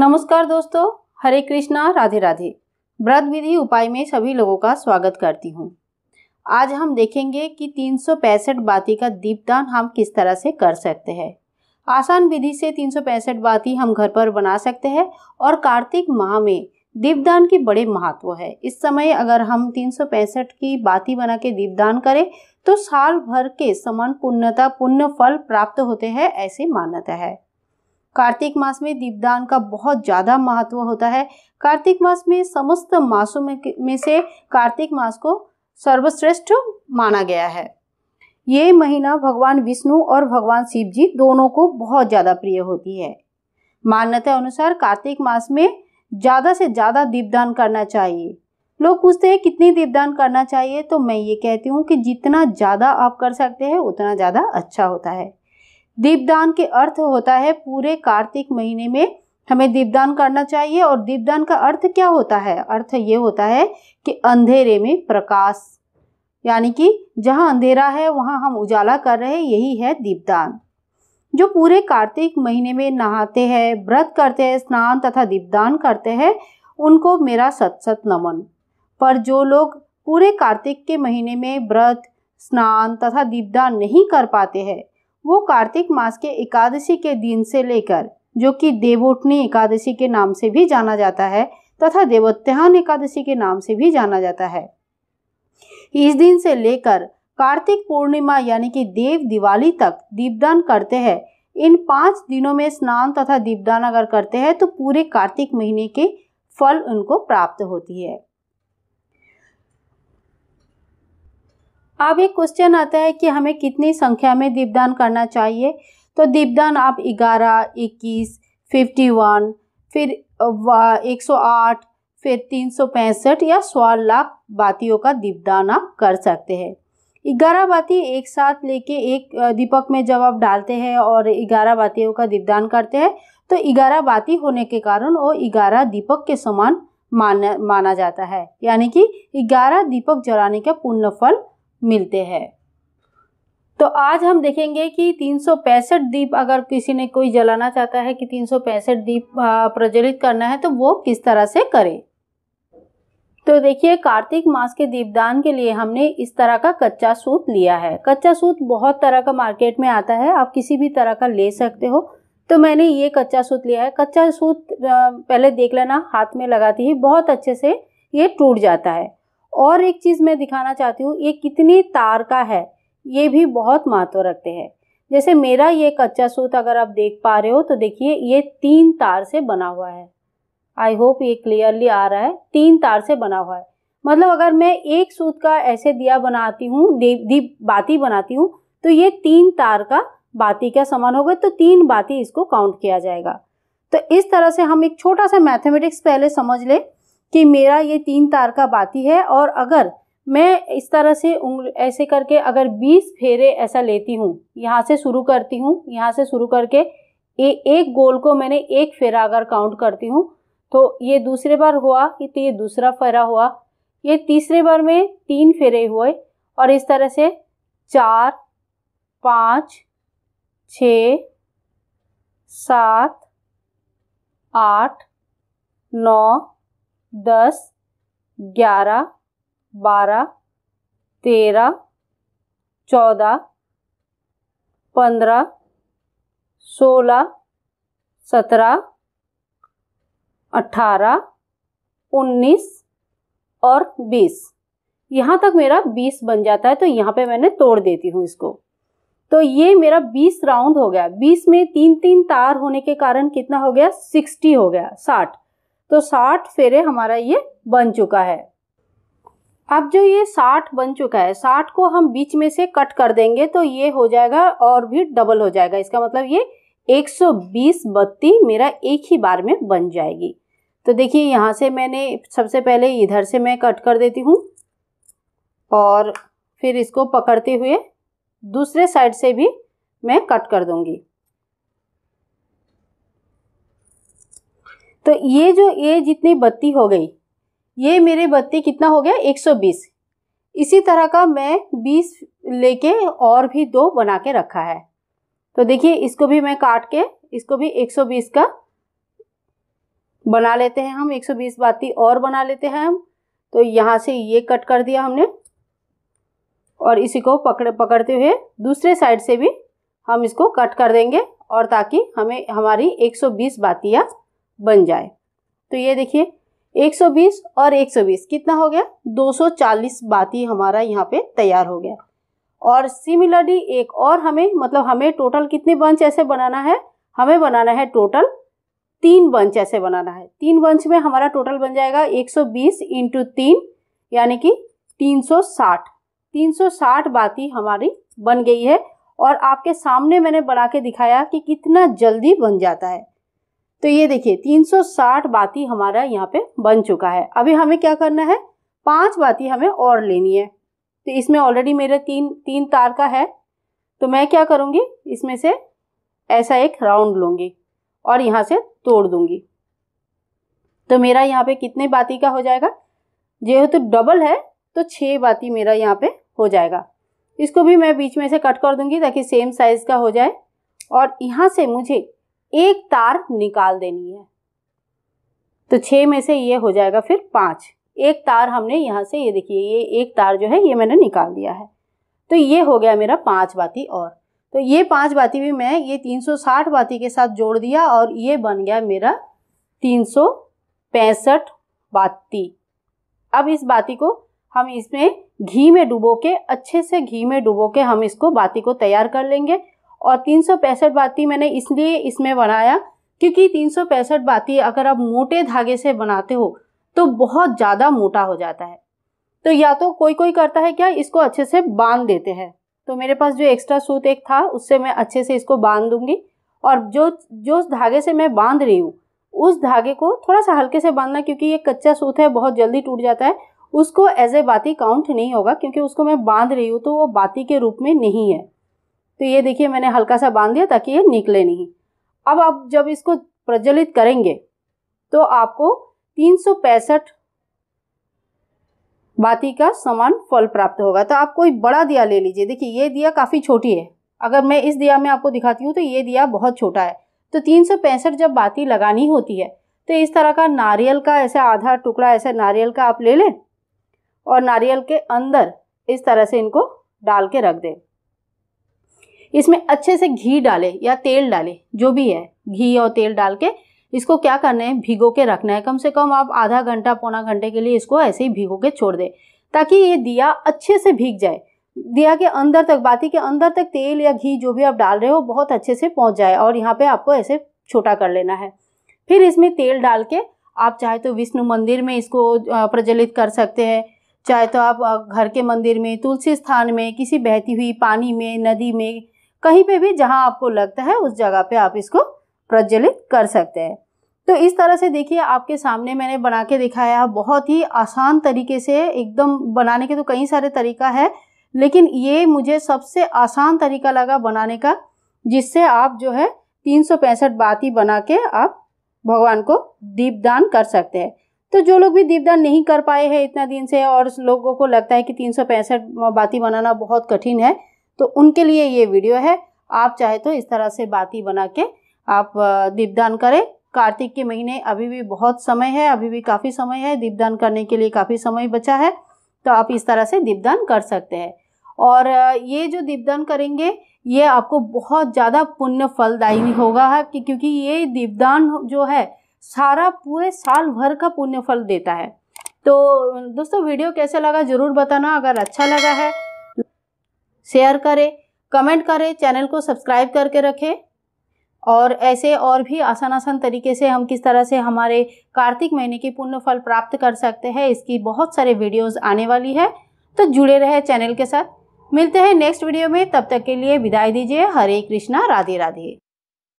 नमस्कार दोस्तों हरे कृष्णा राधे राधे व्रत विधि उपाय में सभी लोगों का स्वागत करती हूँ आज हम देखेंगे कि तीन सौ पैंसठ बाती का दीपदान हम किस तरह से कर सकते हैं आसान विधि से तीन सौ पैंसठ बाती हम घर पर बना सकते हैं और कार्तिक माह में दीपदान की बड़े महत्व है इस समय अगर हम तीन सौ पैंसठ की बाती बना के दीपदान करें तो साल भर के समान पुण्यता पुण्य फल प्राप्त होते हैं ऐसी मान्यता है कार्तिक मास में दीपदान का बहुत ज़्यादा महत्व होता है कार्तिक मास में समस्त मासों में, से कार्तिक मास को सर्वश्रेष्ठ माना गया है ये महीना भगवान विष्णु और भगवान शिव जी दोनों को बहुत ज़्यादा प्रिय होती है मान्यता अनुसार कार्तिक मास में ज़्यादा से ज़्यादा दीपदान करना चाहिए लोग पूछते हैं कितनी दीपदान करना चाहिए तो मैं ये कहती हूँ कि जितना ज़्यादा आप कर सकते हैं उतना ज़्यादा अच्छा होता है दीपदान के अर्थ होता है पूरे कार्तिक महीने में हमें दीपदान करना चाहिए और दीपदान का अर्थ क्या होता है अर्थ ये होता है कि अंधेरे में प्रकाश यानी कि जहाँ अंधेरा है वहाँ हम उजाला कर रहे हैं यही है दीपदान जो पूरे कार्तिक महीने में नहाते हैं व्रत करते हैं स्नान तथा दीपदान करते हैं उनको मेरा सत सत नमन पर जो लोग पूरे कार्तिक के महीने में व्रत स्नान तथा दीपदान नहीं कर पाते हैं वो कार्तिक मास के एकादशी के दिन से लेकर जो कि देवोटनी एकादशी के नाम से भी जाना जाता है तथा देवोत्थान एकादशी के नाम से भी जाना जाता है इस दिन से लेकर कार्तिक पूर्णिमा यानी कि देव दिवाली तक दीपदान करते हैं इन पांच दिनों में स्नान तथा दीपदान अगर करते हैं तो पूरे कार्तिक महीने के फल उनको प्राप्त होती है अब एक क्वेश्चन आता है कि हमें कितनी संख्या में दीपदान करना चाहिए तो दीपदान आप ग्यारह इक्कीस फिफ्टी वन फिर एक सौ आठ फिर तीन सौ पैंसठ या सौ लाख बातियों का दीपदान आप कर सकते हैं ग्यारह बाती एक साथ लेके एक दीपक में जब आप डालते हैं और ग्यारह बातियों का दीपदान करते हैं तो ग्यारह बाती होने के कारण वो ग्यारह दीपक के समान माना माना जाता है यानी कि ग्यारह दीपक जलाने का पुण्य फल मिलते हैं तो आज हम देखेंगे कि तीन दीप अगर किसी ने कोई जलाना चाहता है कि तीन दीप प्रज्वलित करना है तो वो किस तरह से करे तो देखिए कार्तिक मास के दीपदान के लिए हमने इस तरह का कच्चा सूत लिया है कच्चा सूत बहुत तरह का मार्केट में आता है आप किसी भी तरह का ले सकते हो तो मैंने ये कच्चा सूत लिया है कच्चा सूत पहले देख लेना हाथ में लगाती ही बहुत अच्छे से ये टूट जाता है और एक चीज़ मैं दिखाना चाहती हूँ ये कितनी तार का है ये भी बहुत महत्व रखते हैं जैसे मेरा ये कच्चा सूत अगर आप देख पा रहे हो तो देखिए ये तीन तार से बना हुआ है आई होप ये क्लियरली आ रहा है तीन तार से बना हुआ है मतलब अगर मैं एक सूत का ऐसे दिया बनाती हूँ दीप बाती बनाती हूँ तो ये तीन तार का बाती का समान होगा तो तीन बाती इसको काउंट किया जाएगा तो इस तरह से हम एक छोटा सा मैथमेटिक्स पहले समझ लें कि मेरा ये तीन तार का बाती है और अगर मैं इस तरह से उंगल ऐसे करके अगर बीस फेरे ऐसा लेती हूँ यहाँ से शुरू करती हूँ यहाँ से शुरू करके ए, एक गोल को मैंने एक फेरा अगर काउंट करती हूँ तो ये दूसरे बार हुआ तो ये दूसरा फेरा हुआ ये तीसरे बार में तीन फेरे हुए और इस तरह से चार पाँच छ सात आठ नौ दस ग्यारह बारह तेरह चौदह पंद्रह सोलह सत्रह अठारह उन्नीस और बीस यहाँ तक मेरा बीस बन जाता है तो यहाँ पे मैंने तोड़ देती हूँ इसको तो ये मेरा बीस राउंड हो गया बीस में तीन तीन तार होने के कारण कितना हो गया सिक्सटी हो गया साठ तो साठ फेरे हमारा ये बन चुका है अब जो ये साठ बन चुका है साठ को हम बीच में से कट कर देंगे तो ये हो जाएगा और भी डबल हो जाएगा इसका मतलब ये 120 बत्ती मेरा एक ही बार में बन जाएगी तो देखिए यहाँ से मैंने सबसे पहले इधर से मैं कट कर देती हूँ और फिर इसको पकड़ते हुए दूसरे साइड से भी मैं कट कर दूँगी तो ये जो ये जितनी बत्ती हो गई ये मेरे बत्ती कितना हो गया 120 इसी तरह का मैं 20 लेके और भी दो बना के रखा है तो देखिए इसको भी मैं काट के इसको भी 120 का बना लेते हैं हम 120 बाती और बना लेते हैं हम तो यहाँ से ये कट कर दिया हमने और इसी को पकड़ पकड़ते हुए दूसरे साइड से भी हम इसको कट कर देंगे और ताकि हमें हमारी 120 बातियाँ बन जाए तो ये देखिए 120 और 120 कितना हो गया 240 बाती हमारा यहाँ पे तैयार हो गया और सिमिलरली एक और हमें मतलब हमें टोटल कितने बंच ऐसे बनाना है हमें बनाना है टोटल तीन बंच ऐसे बनाना है तीन बंच में हमारा टोटल बन जाएगा 120 सौ बीस इंटू तीन यानी कि 360 360 बाती हमारी बन गई है और आपके सामने मैंने बना के दिखाया कि कितना जल्दी बन जाता है तो ये देखिए 360 बाती हमारा यहाँ पे बन चुका है अभी हमें क्या करना है पांच बाती हमें और लेनी है तो इसमें ऑलरेडी मेरे तीन तीन तार का है तो मैं क्या करूँगी इसमें से ऐसा एक राउंड लूँगी और यहाँ से तोड़ दूँगी तो मेरा यहाँ पे कितने बाती का हो जाएगा जो तो डबल है तो छः बाती मेरा यहाँ पे हो जाएगा इसको भी मैं बीच में से कट कर दूंगी ताकि सेम साइज़ का हो जाए और यहाँ से मुझे एक तार निकाल देनी है तो छः में से ये हो जाएगा फिर पाँच एक तार हमने यहाँ से ये देखिए ये एक तार जो है ये मैंने निकाल दिया है तो ये हो गया मेरा पाँच बाती और तो ये पाँच बाती भी मैं ये तीन सौ साठ बाती के साथ जोड़ दिया और ये बन गया मेरा तीन सौ पैंसठ बाती अब इस बाती को हम इसमें घी में डुबो के अच्छे से घी में डुबो के हम इसको बाती को तैयार कर लेंगे और तीन सौ पैंसठ बाती मैंने इसलिए इसमें बनाया क्योंकि तीन सौ पैंसठ बाती अगर आप मोटे धागे से बनाते हो तो बहुत ज़्यादा मोटा हो जाता है तो या तो कोई कोई करता है क्या इसको अच्छे से बांध देते हैं तो मेरे पास जो एक्स्ट्रा सूत एक था उससे मैं अच्छे से इसको बांध दूंगी और जो जो उस धागे से मैं बांध रही हूँ उस धागे को थोड़ा सा हल्के से बांधना क्योंकि ये कच्चा सूत है बहुत जल्दी टूट जाता है उसको एज ए बाती काउंट नहीं होगा क्योंकि उसको मैं बांध रही हूँ तो वो बाती के रूप में नहीं है तो ये देखिए मैंने हल्का सा बांध दिया ताकि ये निकले नहीं अब आप जब इसको प्रज्वलित करेंगे तो आपको तीन सौ पैंसठ बाती का समान फल प्राप्त होगा तो आप कोई बड़ा दिया ले लीजिए देखिए ये दिया काफ़ी छोटी है अगर मैं इस दिया में आपको दिखाती हूँ तो ये दिया बहुत छोटा है तो तीन सौ पैंसठ जब बाती लगानी होती है तो इस तरह का नारियल का ऐसे आधा टुकड़ा ऐसे नारियल का आप ले लें और नारियल के अंदर इस तरह से इनको डाल के रख दें इसमें अच्छे से घी डालें या तेल डालें जो भी है घी और तेल डाल के इसको क्या करना है भिगो के रखना है कम से कम आप आधा घंटा पौना घंटे के लिए इसको ऐसे ही भिगो के छोड़ दें ताकि ये दिया अच्छे से भीग जाए दिया के अंदर तक बाती के अंदर तक तेल या घी जो भी आप डाल रहे हो बहुत अच्छे से पहुंच जाए और यहाँ पे आपको ऐसे छोटा कर लेना है फिर इसमें तेल डाल के आप चाहे तो विष्णु मंदिर में इसको प्रज्वलित कर सकते हैं चाहे तो आप घर के मंदिर में तुलसी स्थान में किसी बहती हुई पानी में नदी में कहीं पे भी जहाँ आपको लगता है उस जगह पे आप इसको प्रज्वलित कर सकते हैं तो इस तरह से देखिए आपके सामने मैंने बना के दिखाया बहुत ही आसान तरीके से एकदम बनाने के तो कई सारे तरीका है लेकिन ये मुझे सबसे आसान तरीका लगा बनाने का जिससे आप जो है तीन सौ पैंसठ बाती बना के आप भगवान को दीपदान कर सकते हैं तो जो लोग भी दीपदान नहीं कर पाए हैं इतना दिन से और लोगों को लगता है कि तीन सौ पैंसठ बाती बनाना बहुत कठिन है तो उनके लिए ये वीडियो है आप चाहे तो इस तरह से बाती बना के आप दीपदान करें कार्तिक के महीने अभी भी बहुत समय है अभी भी काफ़ी समय है दीपदान करने के लिए काफ़ी समय बचा है तो आप इस तरह से दीपदान कर सकते हैं और ये जो दीपदान करेंगे ये आपको बहुत ज़्यादा पुण्य फलदायी होगा है कि क्योंकि ये दीपदान जो है सारा पूरे साल भर का पुण्य फल देता है तो दोस्तों वीडियो कैसे लगा ज़रूर बताना अगर अच्छा लगा है शेयर करें कमेंट करें चैनल को सब्सक्राइब करके रखें और ऐसे और भी आसान आसान तरीके से हम किस तरह से हमारे कार्तिक महीने की पुण्य फल प्राप्त कर सकते हैं इसकी बहुत सारे वीडियोस आने वाली है तो जुड़े रहे चैनल के साथ मिलते हैं नेक्स्ट वीडियो में तब तक के लिए विदाई दीजिए हरे कृष्णा राधे राधे